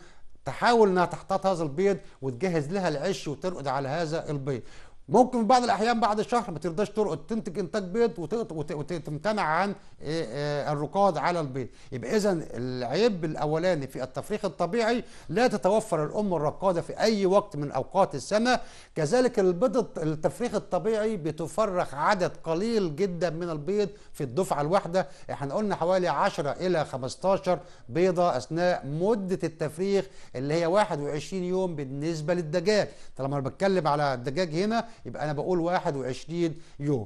تحاول انها تحتاط هذا البيض وتجهز لها العش وترقد على هذا البيض ممكن في بعض الاحيان بعد الشهر ما ترضاش ترقد تنتج انتاج بيض وتمتنع عن آه، آه، الرقاد على البيض يبقى اذا العيب الاولاني في التفريخ الطبيعي لا تتوفر الام الرقاده في اي وقت من اوقات السنه كذلك البيض التفريخ الطبيعي بتفرخ عدد قليل جدا من البيض في الدفعه الواحده احنا قلنا حوالي 10 الى 15 بيضه اثناء مده التفريخ اللي هي 21 يوم بالنسبه للدجاج طالما انا بتكلم على الدجاج هنا يبقى انا بقول 21 يوم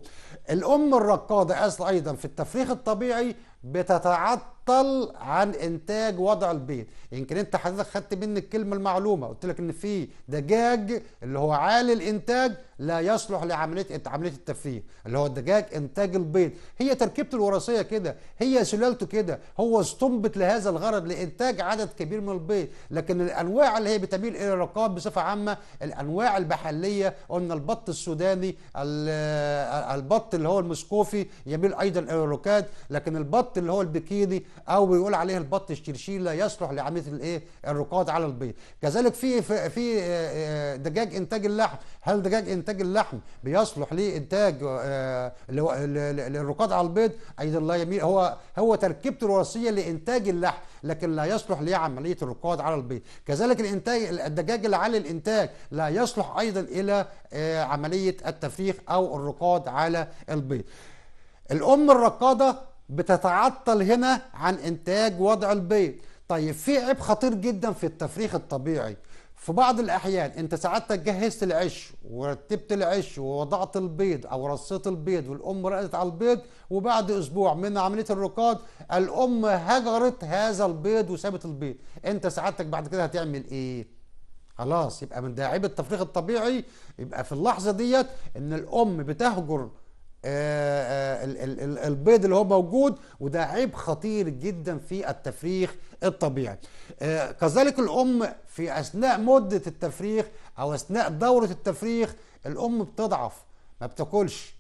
الام الرقاده اصل ايضا في التفريخ الطبيعي بتتعطل عن انتاج وضع البيض يمكن انت حضرتك خدت مني الكلمه المعلومه قلت لك ان في دجاج اللي هو عالي الانتاج لا يصلح لعمليه عمليه التفريغ اللي هو الدجاج انتاج البيض هي تركيبته الوراثيه كده هي سلالته كده هو استنبط لهذا الغرض لانتاج عدد كبير من البيض لكن الانواع اللي هي بتميل الى الرقاب بصفه عامه الانواع المحليه قلنا البط السوداني البط اللي هو المسكوفي يميل ايضا الى الركاد لكن البط البط اللي هو البكيني او بيقول عليه البط الشرشيل لا يصلح لعمليه الايه الرقاد على البيض كذلك في في آه، آه، دجاج انتاج اللحم هل دجاج انتاج اللحم بيصلح لانتاج آه، للرقاد على البيض ايضا لا يميل هو هو تركيبته الوراثيه لانتاج اللحم لكن لا يصلح لعمليه الرقاد على البيض كذلك الانتاج الدجاج العالي الانتاج لا يصلح ايضا الى عمليه التفريخ او الرقاد على البيض الام الرقاده بتتعطل هنا عن انتاج وضع البيض طيب في عيب خطير جدا في التفريخ الطبيعي في بعض الاحيان انت سعادتك جهزت العش ورتبت العش ووضعت البيض او رصيت البيض والام رقدت على البيض وبعد اسبوع من عمليه الرقاد الام هجرت هذا البيض وسابت البيض انت سعادتك بعد كده هتعمل ايه خلاص يبقى من داعب التفريخ الطبيعي يبقى في اللحظه ديت ان الام بتهجر آه، آه، البيض اللي هو موجود وده عيب خطير جدا في التفريخ الطبيعي آه، كذلك الام في اثناء مده التفريخ او اثناء دوره التفريخ الام بتضعف ما بتاكلش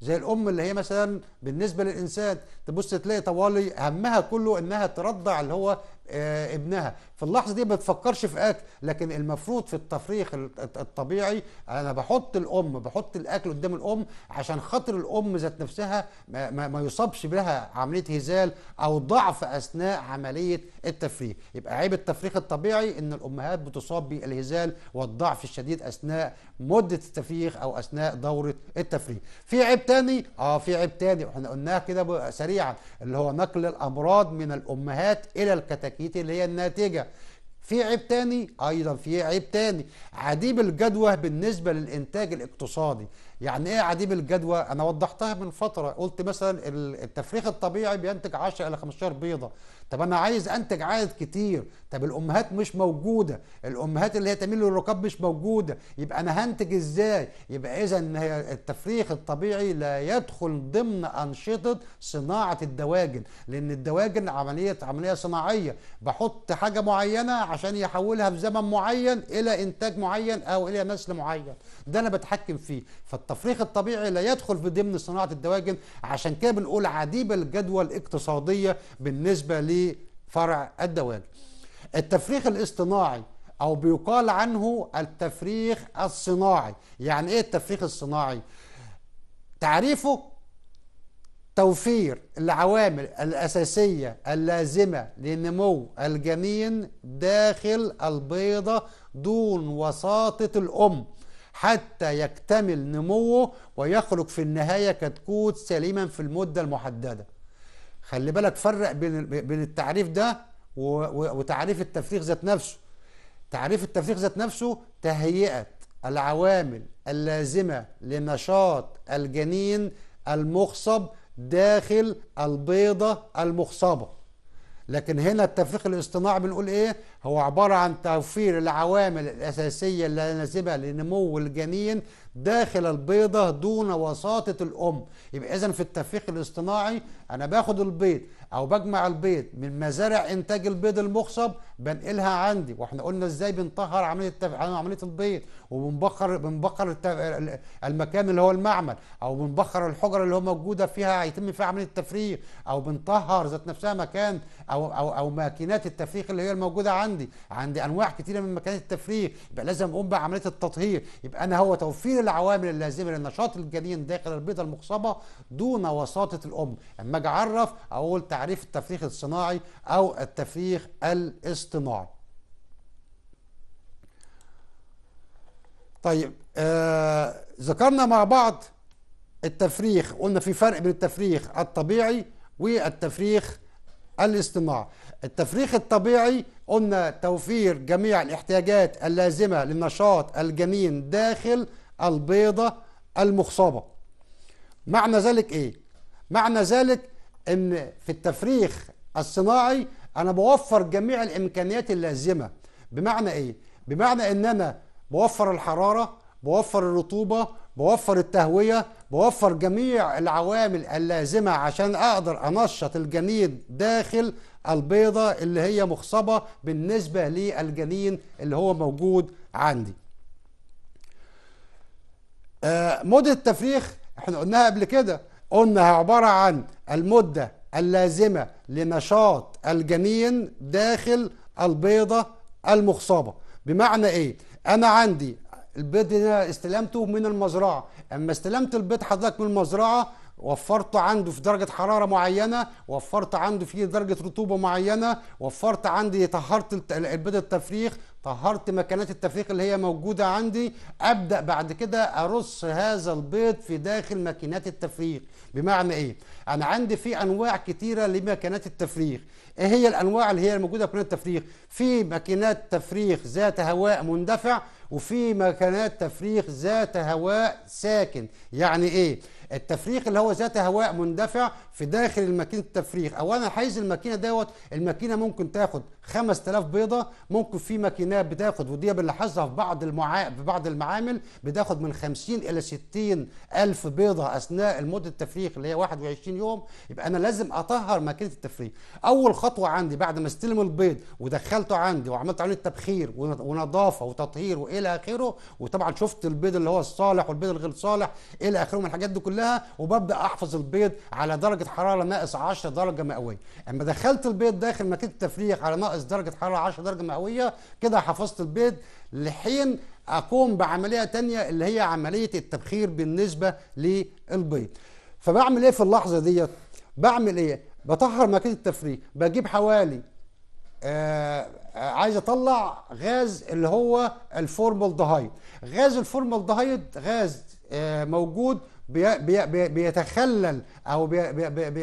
زي الام اللي هي مثلا بالنسبه للانسان تبص تلاقي طوالي همها كله انها ترضع اللي هو آه، ابنها في اللحظه دي ما بتفكرش في اكل لكن المفروض في التفريخ الطبيعي انا بحط الام بحط الاكل قدام الام عشان خاطر الام ذات نفسها ما, ما, ما يصابش بها عمليه هزال او ضعف اثناء عمليه التفريخ يبقى عيب التفريخ الطبيعي ان الامهات بتصاب بالهزال والضعف الشديد اثناء مده التفريخ او اثناء دوره التفريخ في عيب تاني اه في عيب تاني احنا قلناها كده سريعا اللي هو نقل الامراض من الامهات الى الكتاكيت كيفيه اللي هي الناتجه في عيب تاني ايضا في عيب تاني عديم الجدوى بالنسبه للانتاج الاقتصادي يعني ايه عديم الجدوى انا وضحتها من فتره قلت مثلا التفريخ الطبيعي بينتج 10 الى 15 بيضه طب انا عايز انتج عدد كتير طب الامهات مش موجوده الامهات اللي هي تميل للركاب مش موجوده يبقى انا هنتج ازاي يبقى اذا التفريخ الطبيعي لا يدخل ضمن انشطه صناعه الدواجن لان الدواجن عمليه عمليه صناعيه بحط حاجه معينه عشان يحولها في زمن معين الى انتاج معين او الى نسل معين ده انا بتحكم فيه فالتفريخ الطبيعي لا يدخل في ضمن صناعه الدواجن عشان كده بنقول عديبه الجدوى الاقتصاديه بالنسبه لي في فرع الدواجن التفريخ الاصطناعي او بيقال عنه التفريخ الصناعي يعني ايه التفريخ الصناعي تعريفه توفير العوامل الأساسية اللازمة لنمو الجنين داخل البيضة دون وساطة الأم حتى يكتمل نموه ويخرج في النهاية كتكوت سليما في المدة المحددة خلي بالك فرق بين بين التعريف ده وتعريف التفريغ ذات نفسه تعريف التفريغ ذات نفسه تهيئة العوامل اللازمة لنشاط الجنين المخصب داخل البيضة المخصبة لكن هنا التفريغ الاصطناعي بنقول ايه هو عبارة عن توفير العوامل الأساسية اللازمة لنمو الجنين داخل البيضة دون وساطة الأم يبقى إذا في التفريق الاصطناعي أنا باخد البيض أو بجمع البيض من مزارع إنتاج البيض المخصب بنقلها عندي وإحنا قلنا إزاي بنطهر عملية التف... عملية البيض وبنبخر بنبخر التف... المكان اللي هو المعمل أو بنبخر الحجرة اللي هو موجودة فيها هيتم فيها عملية التفريغ أو بنطهر ذات نفسها مكان أو أو أو ماكينات التفريغ اللي هي الموجودة عندي عندي عندي انواع كتيره من مكان التفريغ يبقى لازم اقوم بعمليه التطهير يبقى انا هو توفير العوامل اللازمه لنشاط الجنين داخل البيضه المخصبه دون وساطه الام اما اجي اعرف اقول تعريف التفريخ الصناعي او التفريخ الاصطناعي طيب آه ذكرنا مع بعض التفريخ قلنا في فرق بين التفريخ الطبيعي والتفريخ الاصطناعي التفريخ الطبيعي قلنا توفير جميع الاحتياجات اللازمة لنشاط الجنين داخل البيضة المخصبة معنى ذلك ايه؟ معنى ذلك ان في التفريخ الصناعي انا بوفر جميع الامكانيات اللازمة بمعنى ايه؟ بمعنى ان انا بوفر الحرارة بوفر الرطوبة بوفر التهوية بوفر جميع العوامل اللازمة عشان أقدر أنشط الجنين داخل البيضة اللي هي مخصبة بالنسبة للجنين اللي هو موجود عندي آه، مدة التفريخ احنا قلناها قبل كده قلنا عبارة عن المدة اللازمة لنشاط الجنين داخل البيضة المخصبة بمعنى ايه انا عندي البيض هنا استلمته من المزرعه اما استلمت البيض حضرتك من المزرعه وفرت عنده في درجة حرارة معينة وفرت عنده في درجة رطوبة معينة وفرت عندي طهرت البيض التفريخ طهرت مكانات التفريخ اللي هي موجودة عندي أبدأ بعد كده أرص هذا البيض في داخل ماكينات التفريخ بمعنى إيه؟ أنا عندي في أنواع كتيرة لمكينات التفريخ إيه هي الأنواع اللي هي الموجودة في التفريق؟ التفريخ؟ في ماكينات تفريخ ذات هواء مندفع وفي ماكينات تفريخ ذات هواء ساكن يعني إيه؟ التفريغ اللي هو ذات هواء مندفع في داخل الماكينه التفريغ اولا حيز الماكينه دوت الماكينه ممكن تاخد 5000 بيضه ممكن في ماكينات بتاخد ودي بنلاحظها في بعض المعا... في بعض المعامل بتاخد من 50 الى 60 الف بيضه اثناء مده التفريغ اللي هي 21 يوم يبقى انا لازم اطهر ماكينه التفريغ اول خطوه عندي بعد ما استلم البيض ودخلته عندي وعملت عليه التبخير ونظافه وتطهير والى اخره وطبعا شفت البيض اللي هو الصالح والبيض الغير صالح الى اخره من الحاجات دي كلها كلها وببدا احفظ البيض على درجه حراره ناقص 10 درجه مئويه اما دخلت البيض داخل ماكينه التفريغ على ناقص درجه حراره 10 درجه مئويه كده حفظت البيض لحين اقوم بعمليه تانية اللي هي عمليه التبخير بالنسبه للبيض فبعمل ايه في اللحظه ديت بعمل ايه بطهر ماكينه التفريغ بجيب حوالي آه،, آه عايز اطلع غاز اللي هو الفورمالدهايد غاز الفورمالدهايد غاز آه، موجود بي بي بيتخلل او بي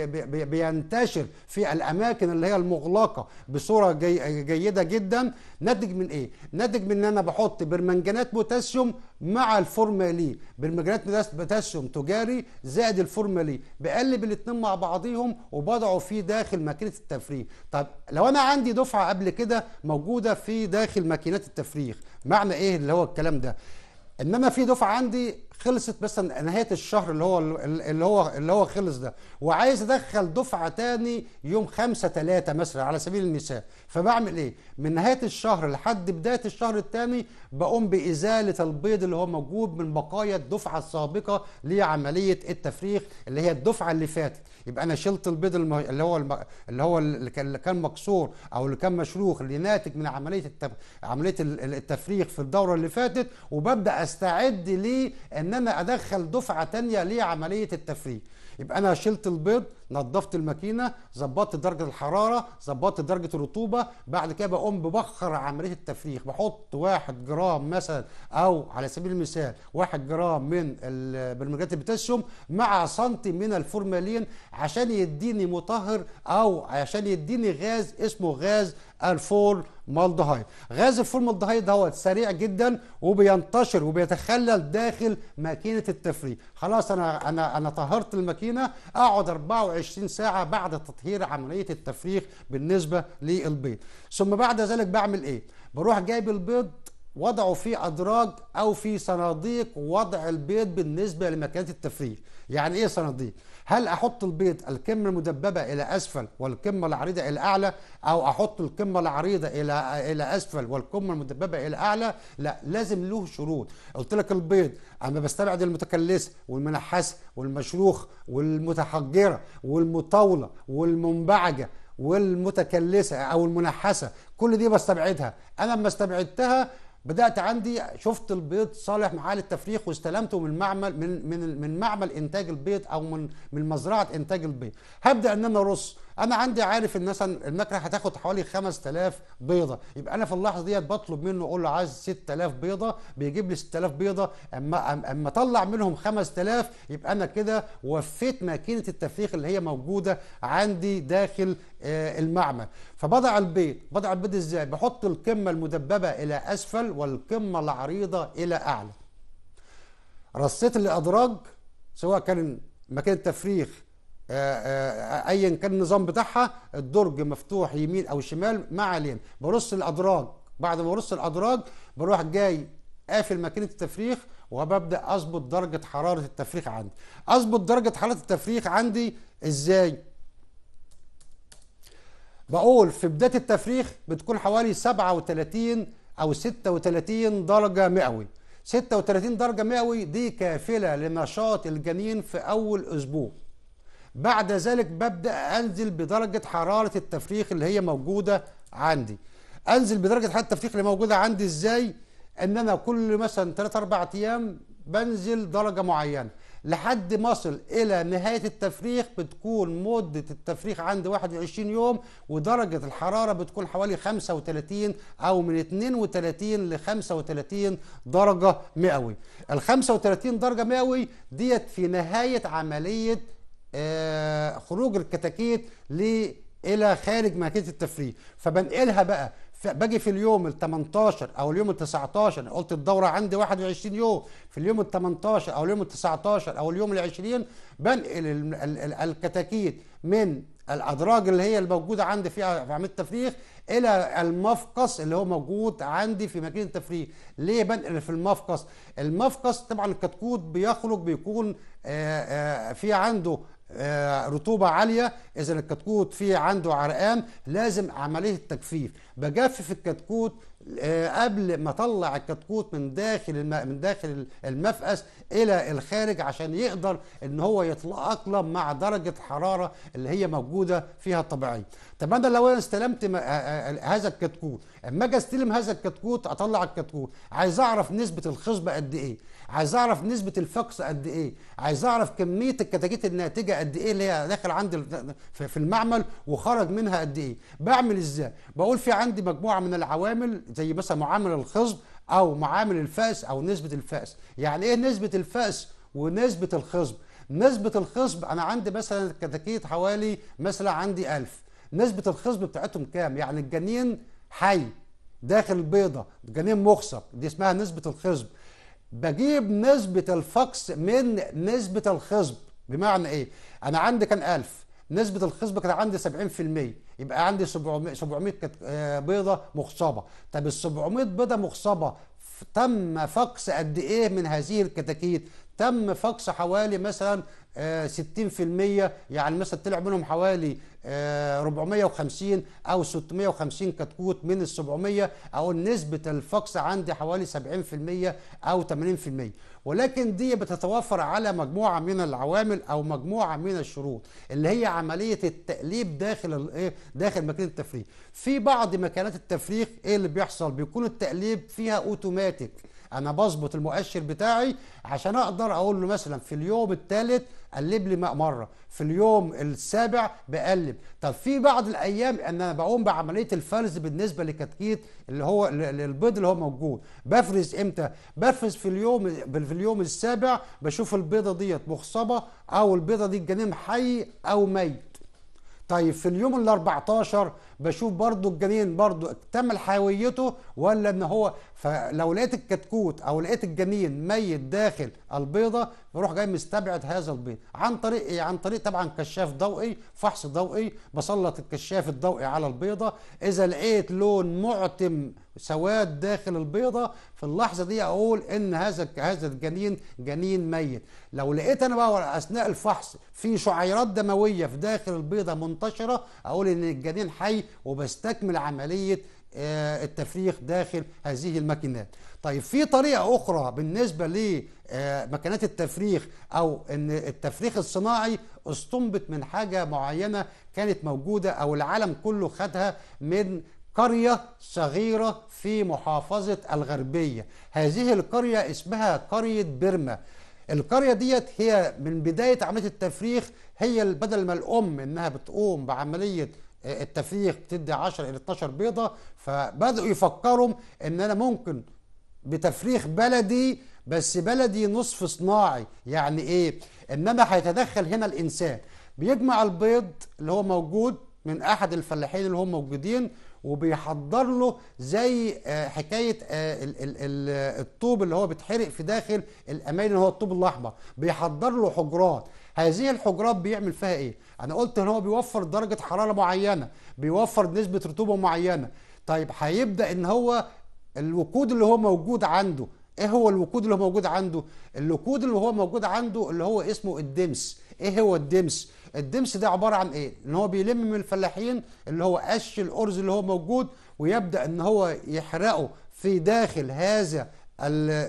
بي بينتشر في الاماكن اللي هي المغلقه بصوره جي جيده جدا ناتج من ايه ناتج من ان انا بحط برمنجانات بوتاسيوم مع الفورمالين برمنجانات بوتاسيوم تجاري زائد الفورمالين بقلب الاثنين مع بعضيهم وبضعه في داخل ماكينه التفريغ طب لو انا عندي دفعه قبل كده موجوده في داخل ماكينات التفريغ معنى ايه اللي هو الكلام ده انما في دفعه عندي خلصت بس نهايه الشهر اللي هو اللي هو اللي هو خلص ده وعايز ادخل دفعه تاني يوم 5 3 مثلا على سبيل المثال فبعمل ايه من نهايه الشهر لحد بدايه الشهر الثاني بقوم بازاله البيض اللي هو موجود من بقايا الدفعه السابقه لعمليه التفريغ اللي هي الدفعه اللي فاتت يبقى انا شلت البيض اللي هو اللي هو اللي كان مكسور او اللي كان مشروخ اللي ناتج من عمليه التف... عمليه التفريغ في الدوره اللي فاتت وببدا استعد لان ان انا ادخل دفعه ثانيه لعمليه التفريغ يبقى انا شلت البيض نظفت الماكينه ظبطت درجه الحراره ظبطت درجه الرطوبه بعد كده بقوم ببخر عمليه التفريخ بحط واحد جرام مثلا او على سبيل المثال واحد جرام من برمجات البوتاسيوم مع سنتي من الفورمالين عشان يديني مطهر او عشان يديني غاز اسمه غاز الفور مالدهايد غاز مالدهايد دوت سريع جدا وبينتشر وبيتخلل داخل ماكينه التفريغ خلاص انا انا انا طهرت الماكينه اقعد 24 24 ساعه بعد تطهير عمليه التفريخ بالنسبه للبيض ثم بعد ذلك بعمل ايه بروح جايب البيض وضعه في ادراج او في صناديق وضع البيض بالنسبه لمكانه التفريغ يعني ايه صناديق هل احط البيض القمه المدببه الى اسفل والقمه العريضه الى اعلى او احط القمه العريضه الى الى اسفل والقمه المدببه الى اعلى لا لازم له شروط قلت لك البيض اما بستبعد المتكلسه والمنحسه والمشروخ والمتحجره والمطاوله والمنبعجه والمتكلسه او المنحسه كل دي بستبعدها انا لما استبعدتها بدات عندي شفت البيض صالح معاه التفريخ واستلمته من معمل من من من معمل انتاج البيض او من من مزرعه انتاج البيض هبدا ان انا ارص انا عندي عارف ان مثلا المكنه هتاخد حوالي 5000 بيضه يبقى انا في اللحظه ديت بطلب منه اقول له عايز 6000 بيضه بيجيب لي 6000 بيضه اما اما اطلع منهم 5000 يبقى انا كده وفيت ماكينه التفريخ اللي هي موجوده عندي داخل آه، المعمل فبضع البيض بضع البيض ازاي بحط القمه المدببه الى اسفل والقمه العريضه الى اعلى رصيت الادراج سواء كان مكان التفريخ آه، آه، آه، ايا كان النظام بتاعها الدرج مفتوح يمين او شمال ما علينا برص الادراج بعد ما برص الادراج بروح جاي قافل ماكينه التفريخ وببدا اظبط درجه حراره التفريخ عندي اظبط درجه حراره التفريخ عندي ازاي بقول في بدايه التفريخ بتكون حوالي 37 او 36 درجه مئوي 36 درجه مئوي دي كافله لنشاط الجنين في اول اسبوع بعد ذلك ببدا انزل بدرجه حراره التفريخ اللي هي موجوده عندي انزل بدرجه حراره التفريخ اللي موجوده عندي ازاي ان انا كل مثلا 3 4 ايام بنزل درجه معينه لحد ما اصل الى نهايه التفريخ بتكون مده التفريخ عندي 21 يوم ودرجه الحراره بتكون حوالي 35 او من 32 ل 35 درجه مئوي ال 35 درجه مئوي ديت في نهايه عمليه آه، خروج الكتاكيت الى خارج ماكينه التفريغ فبنقلها بقى باجي في اليوم ال 18 او اليوم ال 19 انا قلت الدوره عندي 21 يوم في اليوم ال 18 او اليوم ال 19 او اليوم ال 20 بنقل الكتاكيت من الادراج اللي هي الموجوده عندي في عمليه التفريغ الى المفقص اللي هو موجود عندي في ماكينه التفريغ ليه بنقل في المفقص المفقص طبعا الكتكوت بيخرج بيكون آه، آه، في عنده آه، رطوبة عالية إذا الكتكوت فيه عنده عرقان لازم عملية تجفيف بجفف الكتكوت آه، قبل ما اطلع الكتكوت من داخل الم... من داخل المفقس الى الخارج عشان يقدر ان هو يتاقلم مع درجه حراره اللي هي موجوده فيها الطبيعيه طب انا لو انا استلمت آه، هذا الكتكوت اما اجي استلم هذا الكتكوت اطلع الكتكوت عايز اعرف نسبه الخصبه قد ايه عايز اعرف نسبه الفقس قد ايه عايز اعرف كميه الكتاكيت الناتجه قد ايه اللي هي داخل عندي في المعمل وخرج منها قد ايه بعمل ازاي بقول في عندي مجموعه من العوامل زي مثلا معامل الخصب او معامل الفأس او نسبه الفأس يعني ايه نسبه الفأس ونسبه الخصب نسبة الخصب أنا عندي مثلا الكتاكيت حوالي مثلا عندي 1000 نسبة الخصب بتاعتهم كام؟ يعني الجنين حي داخل البيضة جنين مخصب دي اسمها نسبة الخصب بجيب نسبة الفقس من نسبة الخصب بمعنى ايه؟ انا عندي كان 1000 نسبة الخصب كان عندي 70% يبقى عندي 700 آه، بيضة مخصبة طب ال 700 بيضة مخصبة تم فقس قد ايه من هذه الكتاكيت؟ تم فقس حوالي مثلا 60% آه، يعني مثلا طلع منهم حوالي 450 آه، او 650 كتكوت من ال 700 او نسبه الفقس عندي حوالي 70% او 80% ولكن دي بتتوفر على مجموعه من العوامل او مجموعه من الشروط اللي هي عمليه التقليب داخل الايه داخل ماكينه التفريغ في بعض مكانات التفريغ ايه اللي بيحصل بيكون التقليب فيها اوتوماتيك انا بظبط المؤشر بتاعي عشان اقدر اقول له مثلا في اليوم الثالث قلب لي مره في اليوم السابع بقلب طب في بعض الايام ان انا بقوم بعمليه الفرز بالنسبه لكتكيت اللي هو البيض اللي هو موجود بفرز امتى بفرز في اليوم في اليوم السابع بشوف البيضه ديت مخصبه او البيضه دي الجنين حي او ميت طيب في اليوم ال 14 بشوف برضو الجنين برضو اكتمل حيويته ولا ان هو فلو لقيت الكتكوت او لقيت الجنين ميت داخل البيضه بروح جاي مستبعد هذا البيض عن طريق ايه عن طريق طبعا كشاف ضوئي فحص ضوئي بسلط الكشاف الضوئي على البيضه اذا لقيت لون معتم سواد داخل البيضه في اللحظه دي اقول ان هذا هذا الجنين جنين ميت لو لقيت انا بقى اثناء الفحص في شعيرات دمويه في داخل البيضه منتشره اقول ان الجنين حي وبستكمل عملية آه، التفريخ داخل هذه الماكينات طيب في طريقة أخرى بالنسبة لمكنات آه، التفريخ أو أن التفريخ الصناعي استنبط من حاجة معينة كانت موجودة أو العالم كله خدها من قرية صغيرة في محافظة الغربية هذه القرية اسمها قرية بيرما القرية ديت هي من بداية عملية التفريخ هي بدل ما الأم إنها بتقوم بعملية التفيخ بتدي 10 الى 12 بيضه فبداوا يفكروا ان انا ممكن بتفريخ بلدي بس بلدي نصف صناعي يعني ايه انما هيتدخل هنا الانسان بيجمع البيض اللي هو موجود من احد الفلاحين اللي هم موجودين وبيحضر له زي آه، حكايه آه، الطوب اللي هو بيتحرق في داخل الاماين اللي هو الطوب الاحمر بيحضر له حجرات هذه الحجرات بيعمل فيها ايه انا قلت ان هو بيوفر درجه حراره معينه بيوفر نسبه رطوبه معينه طيب هيبدا ان هو الوقود اللي هو موجود عنده ايه هو الوقود اللي هو موجود عنده الوقود اللي هو موجود عنده اللي هو اسمه الدمس ايه هو الدمس الدمس ده عباره عن ايه ان هو بيلم من الفلاحين اللي هو قش الارز اللي هو موجود ويبدا ان هو يحرقه في داخل هذا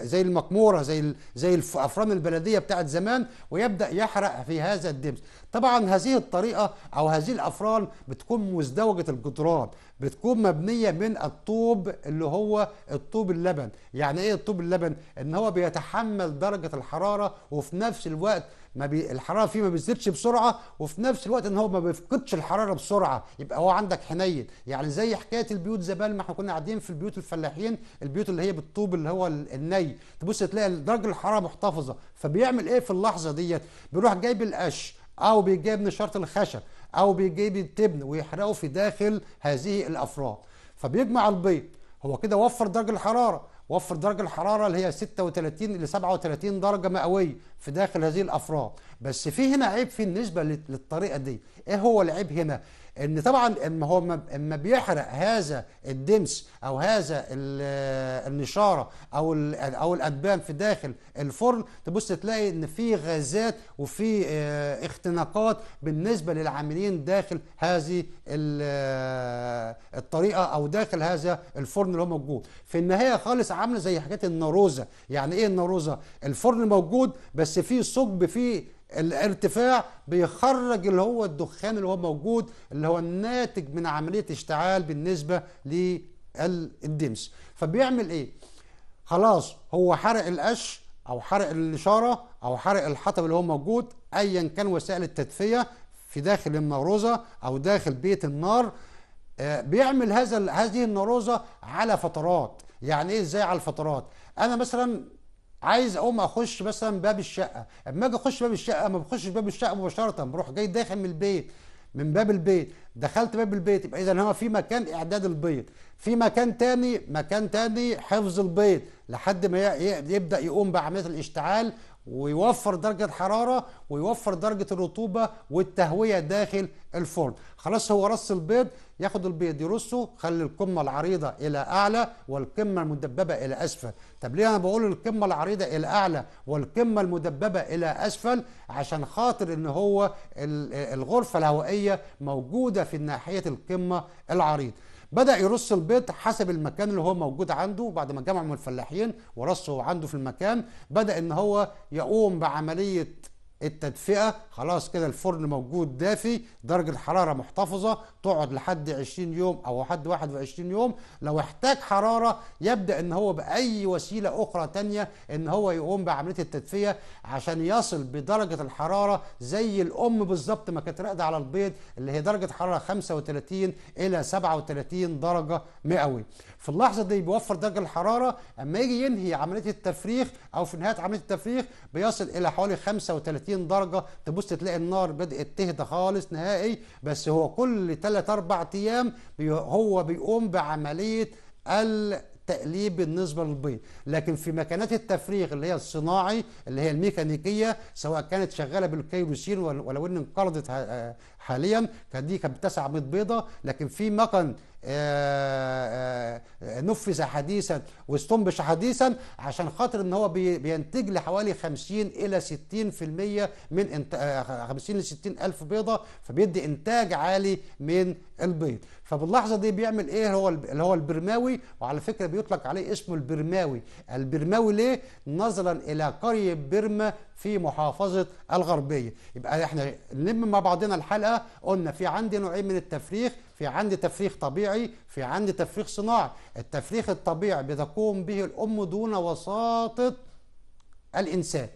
زي المقموره زي زي افران البلديه بتاعت زمان ويبدا يحرق في هذا الدبس طبعا هذه الطريقه او هذه الافران بتكون مزدوجه الجدران بتكون مبنيه من الطوب اللي هو الطوب اللبن يعني ايه الطوب اللبن ان هو بيتحمل درجه الحراره وفي نفس الوقت ما بي الحراره فيه ما بيزيدش بسرعه وفي نفس الوقت ان هو ما بيفقدش الحراره بسرعه يبقى هو عندك حنين يعني زي حكايه البيوت زمان ما احنا كنا قاعدين في البيوت الفلاحين البيوت اللي هي بالطوب اللي هو الني تبص تلاقي درجه الحراره محتفظه فبيعمل ايه في اللحظه ديت بيروح جايب القش او بيجيب نشاره الخشب او بيجيب التبن ويحرقه في داخل هذه الافران فبيجمع البيض هو كده وفر درجه الحراره وفر درجه الحراره اللي هي 36 ل 37 درجه مئويه في داخل هذه الافران بس في هنا عيب في النسبه للطريقه دي ايه هو العيب هنا ان طبعا اما هو اما بيحرق هذا الدمس او هذا النشاره او او الادبان في داخل الفرن تبص تلاقي ان في غازات وفي آه، اختناقات بالنسبه للعاملين داخل هذه آه، الطريقه او داخل هذا الفرن اللي هو موجود في النهايه خالص عامله زي حكايه الناروزه يعني ايه الناروزه الفرن موجود بس فيه ثقب فيه الارتفاع بيخرج اللي هو الدخان اللي هو موجود اللي هو الناتج من عمليه اشتعال بالنسبه للدمس فبيعمل ايه خلاص هو حرق القش او حرق الاشاره او حرق الحطب اللي هو موجود ايا كان وسائل التدفئه في داخل الناروزه او داخل بيت النار آه، بيعمل هذا هذه الناروزه على فترات يعني ايه ازاي على الفترات انا مثلا عايز اقوم اخش مثلا باب الشقه اما اجي اخش باب الشقه ما بخشش باب الشقه مباشره بروح جاي داخل من البيت من باب البيت دخلت باب البيت يبقى اذا هو في مكان اعداد البيض في مكان تاني مكان تاني حفظ البيض لحد ما يبدا يقوم بعمليه الاشتعال ويوفر درجة حرارة ويوفر درجة الرطوبة والتهوية داخل الفرن خلاص هو رص البيض ياخد البيض يرصه خلي القمة العريضة إلى أعلى والقمة المدببة إلى أسفل طب ليه أنا بقول القمة العريضة إلى أعلى والقمة المدببة إلى أسفل عشان خاطر إن هو الغرفة الهوائية موجودة في ناحية القمة العريضة بدا يرص البيض حسب المكان اللي هو موجود عنده بعد ما جمع من الفلاحين ورصه عنده في المكان بدا ان هو يقوم بعمليه التدفئه خلاص كده الفرن موجود دافي درجه الحراره محتفظه تقعد لحد 20 يوم او لحد 21 يوم لو احتاج حراره يبدا ان هو باي وسيله اخرى تانية ان هو يقوم بعمليه التدفئه عشان يصل بدرجه الحراره زي الام بالظبط ما كانت راقده على البيض اللي هي درجه حراره 35 الى 37 درجه مئوي في اللحظه دي بيوفر درجه الحراره اما يجي ينهي عمليه التفريخ او في نهايه عمليه التفريخ بيصل الى حوالي 35 درجه تبص تلاقي النار بدات تهدى خالص نهائي بس هو كل 3 4 ايام هو بيقوم بعمليه ال التقليب بالنسبة للبيض لكن في مكانات التفريغ اللي هي الصناعي اللي هي الميكانيكية سواء كانت شغالة بالكيروسين ولو ان انقرضت حاليا كان دي كانت 900 بيضة لكن في مكن آه، آه، نفذ حديثا واستنبش حديثا عشان خاطر ان هو بينتج لي حوالي 50 الى 60% من 50 ل 60 الف بيضه فبيدي انتاج عالي من البيض فباللحظه دي بيعمل ايه هو اللي هو البرماوي وعلى فكره بيطلق عليه اسمه البرماوي البرماوي ليه نظرا الى قريه برما في محافظه الغربيه يبقى احنا نلم مع بعضنا الحلقه قلنا في عندي نوعين من التفريخ في عندي تفريخ طبيعي في عندي تفريخ صناعي التفريخ الطبيعي بتقوم به الام دون وساطه الانسان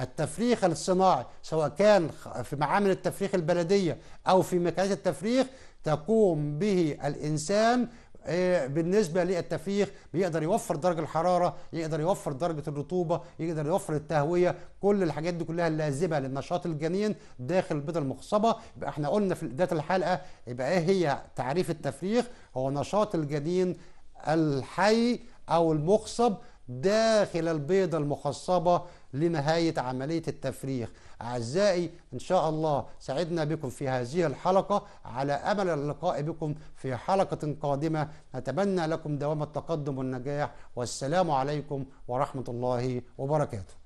التفريخ الصناعي سواء كان في معامل التفريخ البلديه او في مكانات التفريخ تقوم به الإنسان آه، بالنسبه للتفريخ بيقدر يوفر درجه الحراره يقدر يوفر درجه الرطوبه يقدر يوفر التهويه كل الحاجات دي كلها اللازمه للنشاط الجنين داخل البيضه المخصبه يبقى احنا قلنا في بدايه الحلقه يبقى ايه هي تعريف التفريخ هو نشاط الجنين الحي او المخصب داخل البيضه المخصبه لنهايه عمليه التفريخ أعزائي إن شاء الله سعدنا بكم في هذه الحلقة على أمل اللقاء بكم في حلقة قادمة نتمنى لكم دوام التقدم والنجاح والسلام عليكم ورحمة الله وبركاته